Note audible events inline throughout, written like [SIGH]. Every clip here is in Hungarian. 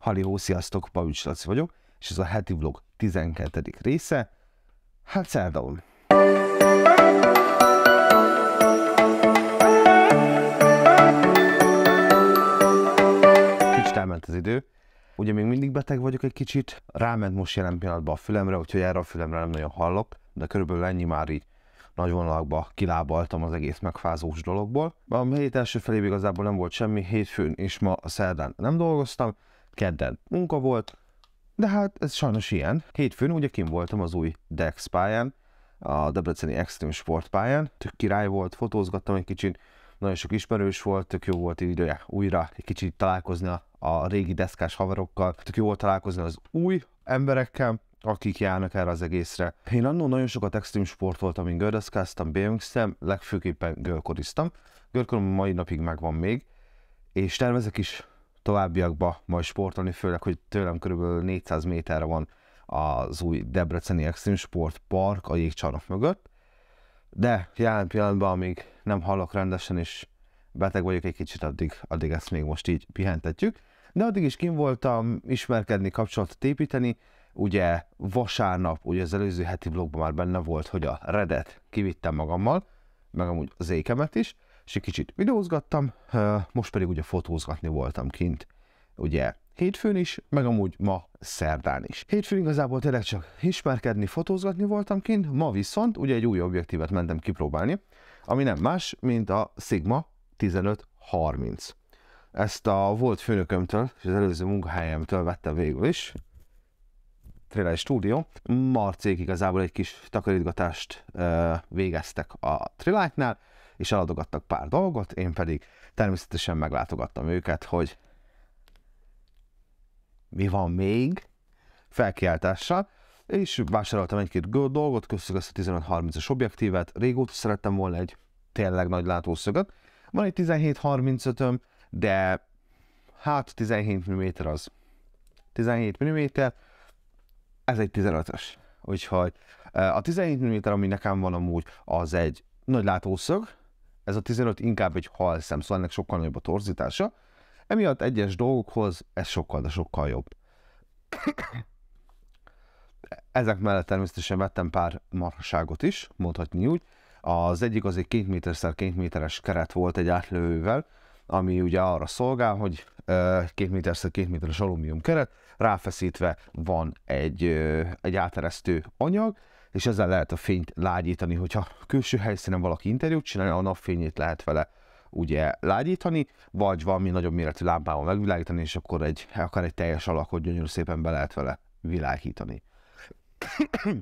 Halihó, sziasztok, Pavics Laci vagyok, és ez a heti vlog 12. része. Hát szerdaul! Kicsit elment az idő. Ugye még mindig beteg vagyok egy kicsit, ráment most jelen pillanatban a fülemre, úgyhogy erre a fülemre nem nagyon hallok, de körülbelül ennyi már így nagy vonalakba kilábaltam az egész megfázós dologból. A hét első felé igazából nem volt semmi, hétfőn és ma a szerdán nem dolgoztam, Kedden munka volt, de hát ez sajnos ilyen. Hétfőn ugye kim voltam az új Dex pályán, a Debreceni Extreme Sport pályán. Tök király volt, fotózgattam egy kicsit, nagyon sok ismerős volt, tök jó volt idője újra egy kicsit találkozni a, a régi deszkás haverokkal, tök jó volt találkozni az új emberekkel, akik járnak erre az egészre. Én annó nagyon sokat extrém voltam, én gördeszkáztam, BMX-em, legfőképpen görkoriztam. Görkorom mai napig megvan még, és tervezek is továbbiakba majd sportolni, főleg, hogy tőlem körülbelül 400 méterre van az új Debreceni Extreme Sport Park a jégcsarnok mögött, de jelen pillanatban, amíg nem hallok rendesen és beteg vagyok egy kicsit, addig, addig ezt még most így pihentetjük. De addig is kim voltam ismerkedni, kapcsolatot építeni, ugye vasárnap, ugye az előző heti vlogban már benne volt, hogy a Redet kivittem magammal, meg amúgy az ékemet is, és egy kicsit videózgattam, most pedig ugye fotózgatni voltam kint, ugye hétfőn is, meg amúgy ma szerdán is. Hétfőn igazából tényleg csak ismerkedni, fotózgatni voltam kint, ma viszont ugye egy új objektívet mentem kipróbálni, ami nem más, mint a Sigma 1530. Ezt a volt főnökömtől és az előző munkahelyemtől vettem végül is, Trailer Studio. Marcék igazából egy kis takarítgatást ö, végeztek a Trilight-nál, és eladogattak pár dolgot, én pedig természetesen meglátogattam őket, hogy mi van még felkiáltással, és vásároltam egy-két dolgot, köztük ezt a 15-30-as objektívet, régóta szerettem volna egy tényleg nagy látószögöt. Van egy 17-35-öm, de hát 17 mm az. 17 mm, ez egy 15-ös. Úgyhogy eh, a 17 mm, ami nekem van amúgy, az egy nagy látószög, ez a 15 inkább egy szem, szóval ennek sokkal nagyobb a torzítása, emiatt egyes dolgokhoz ez sokkal, de sokkal jobb. [COUGHS] Ezek mellett természetesen vettem pár marhaságot is, mondhatni úgy. Az egyik az egy 2 méter 2 méteres keret volt egy átlővel, ami ugye arra szolgál, hogy 2 méter 2 méteres alumínium keret, ráfeszítve van egy, egy áteresztő anyag, és ezzel lehet a fényt lágyítani, hogyha külső helyszínen valaki interjút csinál, a napfényét lehet vele ugye lágyítani, vagy valami nagyobb méretű lámpával megvilágítani, és akkor egy, akár egy teljes alakot gyönyörű szépen be lehet vele világítani. [COUGHS]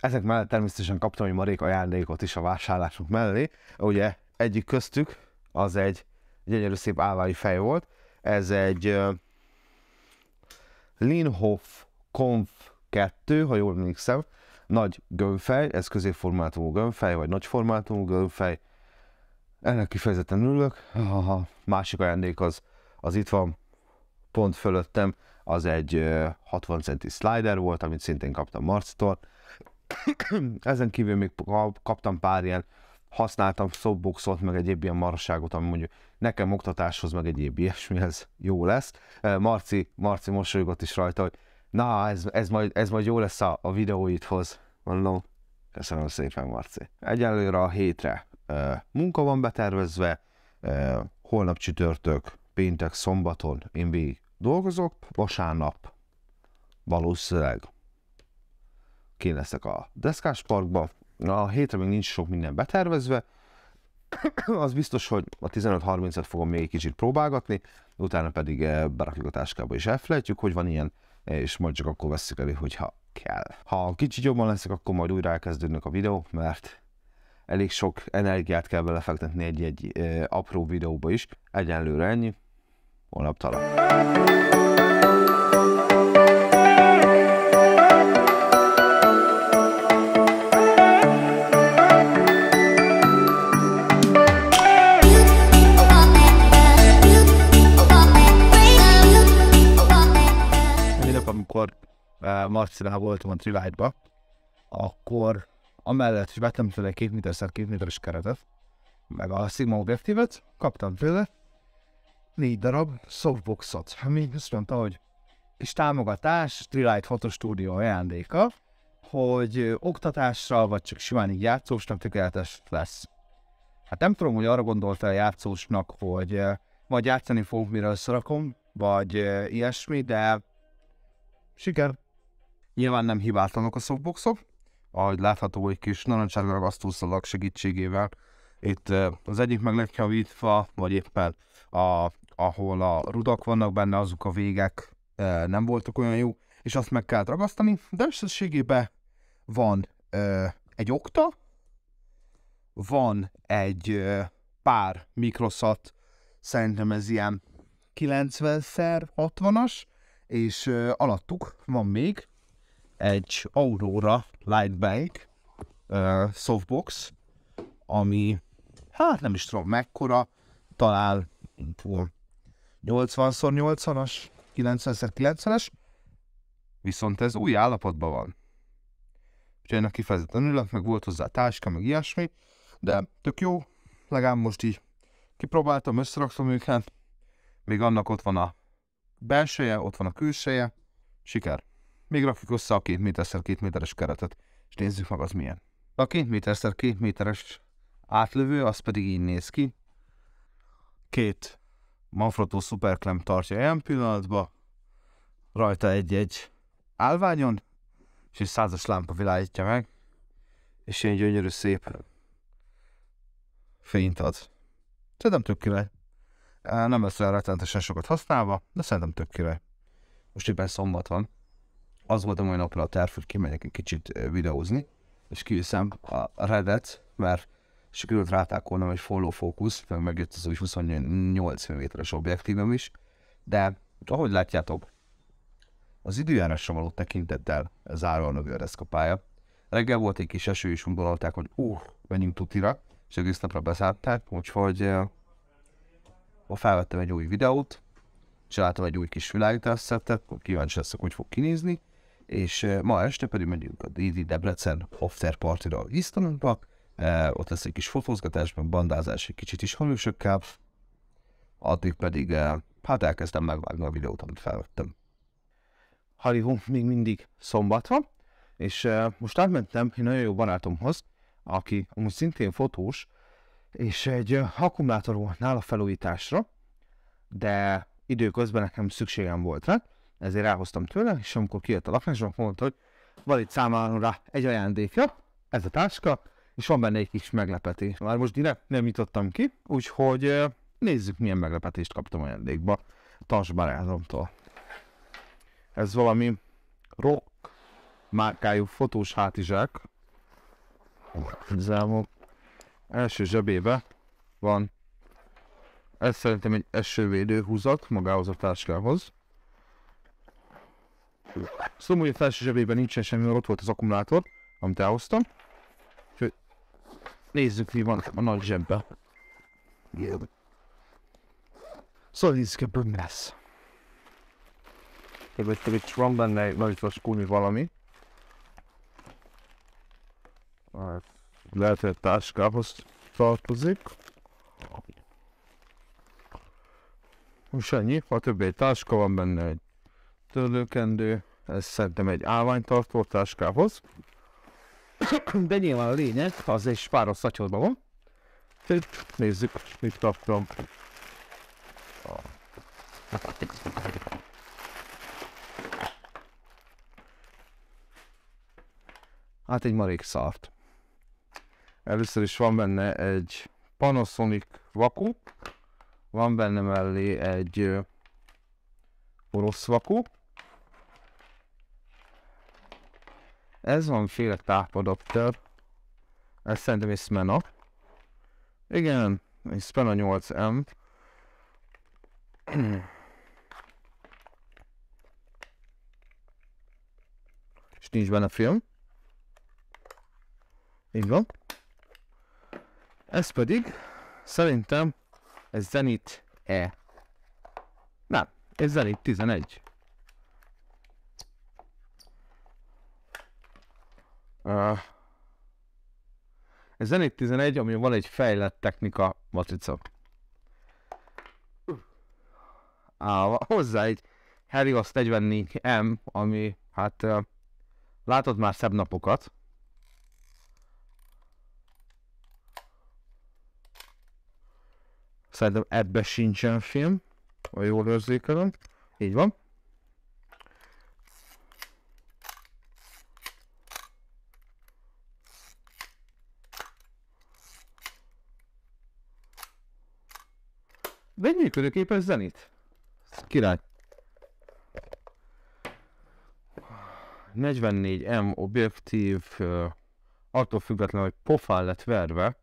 Ezek mellett természetesen kaptam egy marék ajándékot is a vásárlásunk mellé. Ugye egyik köztük az egy gyönyörű szép állványi fej volt. Ez egy uh, Linhof Conf 2, ha jól emlékszem, nagy gömbfej, ez középformátumú gömbfej, vagy nagy formátumú gömbfej. Ennek kifejezetten ülök. A másik ajándék az, az itt van, pont fölöttem, az egy 60 centi slider volt, amit szintén kaptam Marctól. [COUGHS] Ezen kívül még kaptam pár ilyen, használtam softboxot, meg egyéb ilyen marasságot, ami mondjuk nekem oktatáshoz, meg egyéb ilyesmihez jó lesz. Marci, Marci mosolygott is rajta, hogy Na, ez, ez, majd, ez majd jó lesz a, a videóidhoz, mondom. Köszönöm szépen, Marci. Egyelőre a hétre uh, munka van betervezve, holnap csütörtök, péntek, szombaton én végig dolgozok, vasárnap valószínűleg kint leszek a deszkás parkba. A hétre még nincs sok minden betervezve, [COUGHS] az biztos, hogy a 15-30-et fogom még egy kicsit próbálgatni, utána pedig berakjuk a táskába és elfelejtjük, hogy van ilyen és majd csak akkor veszük elő, hogyha kell. Ha kicsit jobban leszek, akkor majd újra elkezdődnek a videók, mert elég sok energiát kell belefektetni egy-egy apró videóba is. Egyenlőre ennyi, holnap talán. Marcinál voltam a Trilight-ba, akkor amellett, hogy vettem tőle két méterszer két méteres keretet, meg a Sigma objektívet, kaptam tőle négy darab softboxot, ami hát azt mondta, hogy és támogatás, Trilight Studio ajándéka, hogy oktatásra, vagy csak simán így játszósnak tökéletes lesz. Hát nem tudom, hogy arra gondolt a játszósnak, hogy majd játszani fogunk, mire összerakom, vagy ilyesmi, de siker. Nyilván nem hibátlanok a softboxok, ahogy látható egy kis narancsárga ragasztószalag segítségével. Itt az egyik meg lett javítva, vagy éppen a, ahol a rudak vannak benne, azok a végek nem voltak olyan jó, és azt meg kell ragasztani, de összességében van egy okta, van egy pár mikroszat, szerintem ez ilyen 90-szer 60-as, és alattuk van még egy Aurora Lightbank uh, softbox, ami hát nem is tudom mekkora, talán 80x80-as, 90x90-es, viszont ez új állapotban van. Úgyhogy ennek kifejezetten ülök, meg volt hozzá táska, meg ilyesmi, de tök jó, legalább most így kipróbáltam, összeraktam őket, még annak ott van a belseje, ott van a külseje, siker! Még rakjuk össze a két méterszer két méteres keretet, és nézzük meg az milyen. A két méterszer két méteres átlövő, az pedig így néz ki. Két Manfrotto Superclamp tartja ilyen pillanatban, rajta egy-egy állványon, és egy százas lámpa világítja meg, és ilyen gyönyörű szép fényt ad. Szerintem tök király. Nem lesz olyan rettenetesen sokat használva, de szerintem tök király. Most éppen szombat van az volt a mai napra a terv, hogy kimegyek egy kicsit videózni, és kiviszem a Redet, mert sikerült rátákolnom egy follow focus, meg megjött az új 28 mm-es objektívem is, de ahogy látjátok, az időjárásra való tekintettel záróan növő a deszkapálya. Reggel volt egy kis eső, és gondolták, hogy uh, menjünk tutira, és egész napra beszállták, úgyhogy uh, felvettem egy új videót, csináltam egy új kis szettet, kíváncsi leszek, hogy fog kinézni, és eh, ma este pedig megyünk a Didi Debrecen After Party-ra Isztalandba, eh, ott lesz egy kis fotózgatás, meg bandázás, egy kicsit is hamilusökkel, addig pedig eh, hát elkezdtem megvágni a videót, amit felvettem. Halihó még mindig szombat van, és most átmentem egy nagyon jó barátomhoz, aki most szintén fotós, és egy akkumulátor volt nála felújításra, de időközben nekem szükségem volt rá, ezért elhoztam tőle, és amikor kijött a lakásban, mondta, hogy van itt számára egy ajándékja, ez a táska, és van benne egy kis meglepetés. Már most direkt nem jutottam ki, úgyhogy nézzük, milyen meglepetést kaptam ajándékba tas barátomtól. Ez valami rock márkájú fotós hátizsák. Zámok. Első zsebébe van ez szerintem egy esővédő húzat magához a táskához. Szóval, hogy a felső zsebében nincsen semmi, mert ott volt az akkumulátor, amit elhoztam. Úgyhogy nézzük, mi van a nagy zsebben. Szóval nézzük ebből mi lesz. Ebből itt van benne egy nagy vaskúni valami. Lehet, hogy a táskához tartozik. Most ennyi, ha többé egy táska van benne, egy törlőkendő, ez szerintem egy állványtartó táskához. [COUGHS] De nyilván a lényeg, az egy páros szatyorban van. Nézzük, mit kaptam. Hát egy marék szart. Először is van benne egy Panasonic vaku, van benne mellé egy orosz vaku, Ez van féle tápadapter. Ez szerintem is Smena. Igen, egy Smena 8M. [CLEARS THROAT] És nincs benne film. Így van. Ez pedig szerintem ez Zenit E. Nem, ez Zenit 11. Uh, ez zenét 11, ami van egy fejlett technika matrica. Állva, hozzá egy Helios 44M, ami hát uh, látod már szebb napokat. Szerintem ebbe sincsen film, ha jól érzékelem. Így van. Vegy működőképes zenit. Ez király. 44M objektív, attól függetlenül, hogy pofán lett verve,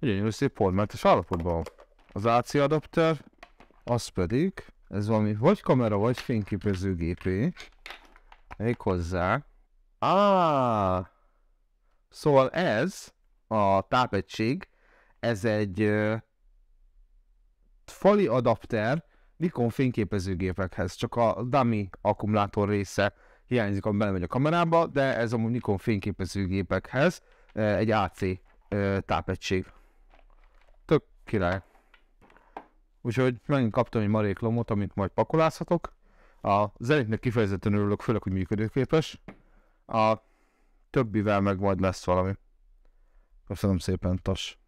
gyönyörű szép formátus állapotban. Az AC adapter, az pedig, ez valami vagy kamera, vagy fényképezőgépé, Még hozzá. ah! Szóval ez a tápegység, ez egy uh, fali adapter Nikon fényképezőgépekhez, csak a dummy akkumulátor része hiányzik, ami belemegy a kamerába, de ez a Nikon fényképezőgépekhez egy AC uh, tápegység. Tök király. Úgyhogy megint kaptam egy marék lomot, amit majd pakolázhatok. A zenéknek kifejezetten örülök, főleg, hogy működőképes. A többivel meg majd lesz valami. Köszönöm szépen, tas!